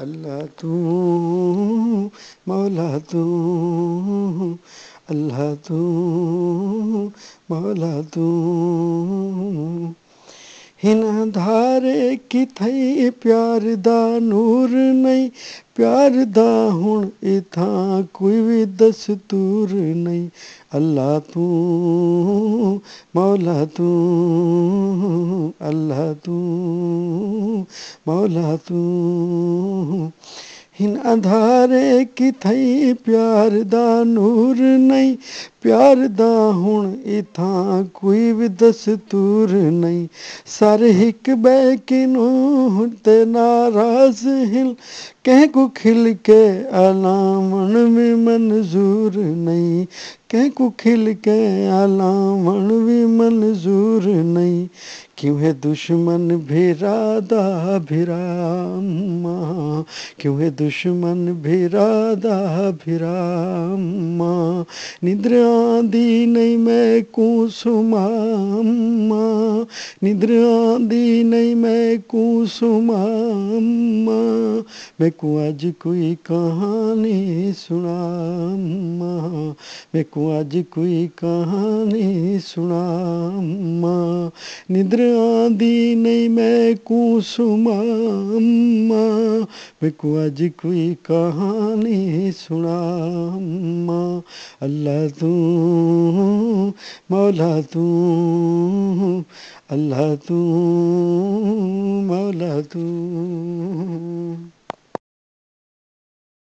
अल्लाह तू मौला तू अल्लाह तू मौला तू हिन धारे किथई प्यार दा नूर नहीं प्यार दा हुण इथा कोई भी दस्तूर नहीं अल्लाह तू मौला तू अल्लाह तू मौला तू हिन अधारे की थई प्यार दा नूर नहीं प्यार दा हुन इथां कोई भी दस्तूर नहीं सर हिक ॿिए किनू ते नाराज़ हिल कंहिं को खिल के मन में मंज़ूर नहीं कंहिं को खिल के मन भी मंज़ूर नहीं क्यों है दुश्मन भिरादा भिराम क्यों दुश्मन भिरादा भिरामा निद्रा दी नहीं मैं कुसुमा निद्रादी नहीं मैं कुसुमाम्मा मैं को आज कोई कहानी सुनाम्मा मैं को आज कोई कहानी सुनाम्मा निद्रादी नहीं मैं कुसुमाम्मा मैं को आज कोई कहानी सुनाम्मा अल्लाह तू মৌলা তু আল্লাহ তু মৌলা তু